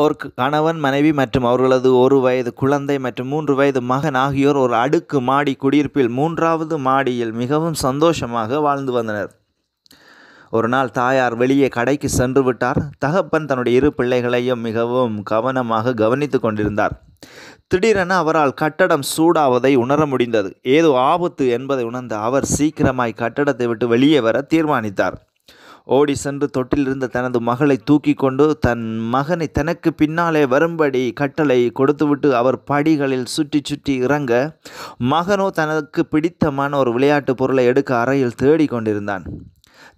ஒரு கணவன் மனைவி மற்றும் அவர்களது ஒரு வயது குழந்தை மற்றும் மூன்று வயது மகன் ஆகியோர் ஒரு அடுக்கு மாடி குடியிருப்பில் மூன்றாவது மாடியில் மிகவும் சந்தோஷமாக வாழ்ந்து வந்தனர் ஒரு நாள் தாயார் வெளியே கடைக்கு சென்று விட்டார் தகப்பன் தன்னுடைய இரு பிள்ளைகளையும் மிகவும் கவனமாக கவனித்து கொண்டிருந்தார் திடீரென அவரால் கட்டடம் சூடாவதை உணர முடிந்தது ஏதோ ஆபத்து என்பதை உணர்ந்த அவர் சீக்கிரமாய் கட்டடத்தை விட்டு வெளியே வர தீர்மானித்தார் ஓடி சென்று தொட்டிலிருந்த தனது மகளை தூக்கி கொண்டு தன் மகனை தனக்கு பின்னாலே வரும்படி கட்டளை கொடுத்துவிட்டு அவர் படிகளில் சுற்றி சுற்றி இறங்க மகனோ தனக்கு பிடித்தமான ஒரு விளையாட்டு பொருளை எடுக்க அறையில் தேடிக்கொண்டிருந்தான்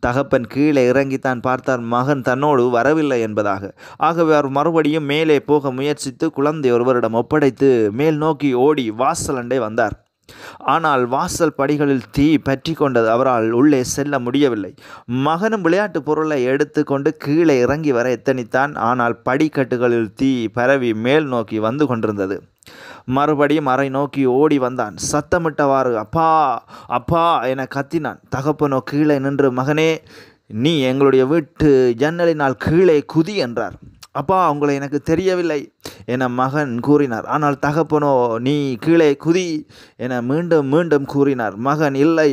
தகப்பன் கீழே இறங்கித்தான் தான் பார்த்தார் மகன் தன்னோடு வரவில்லை என்பதாக ஆகவே அவர் மறுபடியும் மேலே போக முயற்சித்து குழந்தை ஒருவரிடம் ஒப்படைத்து மேல் நோக்கி ஓடி வாசலண்டே வந்தார் ஆனால் வாசல் படிகளில் தீ பற்றி கொண்டது அவரால் உள்ளே செல்ல முடியவில்லை மகனும் விளையாட்டு பொருளை எடுத்துக்கொண்டு கீழே இறங்கி வர எத்தனைத்தான் ஆனால் படிக்கட்டுகளில் தீ பரவி மேல் நோக்கி வந்து கொண்டிருந்தது மறுபடியும் அறை நோக்கி ஓடி வந்தான் சத்தமிட்டவாறு அப்பா அப்பா என கத்தினான் தகப்பனோ கீழே நின்று மகனே நீ எங்களுடைய வீட்டு ஜன்னலினால் கீழே குதி என்றார் அப்பா அவங்களை எனக்கு தெரியவில்லை என மகன் கூறினார் ஆனால் தகப்பனோ நீ கீழே குதி என மீண்டும் மீண்டும் கூறினார் மகன் இல்லை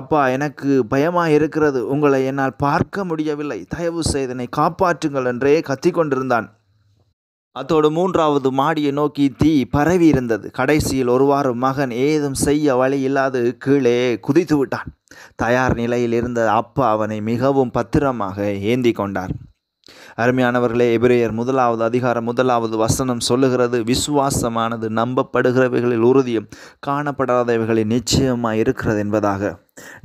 அப்பா எனக்கு பயமாக இருக்கிறது உங்களை என்னால் பார்க்க முடியவில்லை தயவு செய்தனை காப்பாற்றுங்கள் என்றே கத்திக்கொண்டிருந்தான் அதோடு மூன்றாவது மாடியை நோக்கி தீ பரவி இருந்தது கடைசியில் ஒருவாறு மகன் ஏதும் செய்ய வழி இல்லாது கீழே குதித்து விட்டான் தயார் நிலையில் இருந்த அப்பா அவனை மிகவும் பத்திரமாக ஏந்தி கொண்டான் அருமையானவர்களே எபிரேயர் முதலாவது அதிகாரம் முதலாவது வசனம் சொல்லுகிறது விசுவாசமானது நம்பப்படுகிறவைகளில் உறுதியும் காணப்படாதவைகளில் நிச்சயமாக இருக்கிறது என்பதாக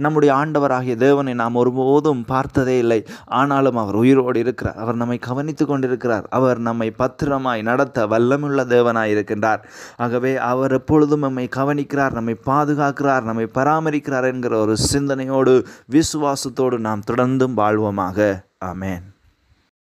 நம்முடைய ஆண்டவராகிய தேவனை நாம் ஒருபோதும் பார்த்ததே இல்லை ஆனாலும் அவர் உயிரோடு இருக்கிறார் அவர் நம்மை கவனித்து கொண்டிருக்கிறார் அவர் நம்மை பத்திரமாய் நடத்த வல்லமுள்ள தேவனாய் இருக்கின்றார் ஆகவே அவர் எப்பொழுதும் நம்மை கவனிக்கிறார் நம்மை பாதுகாக்கிறார் நம்மை பராமரிக்கிறார் என்கிற ஒரு சிந்தனையோடு விசுவாசத்தோடு நாம் தொடர்ந்தும் வாழ்வோமாக ஆமேன்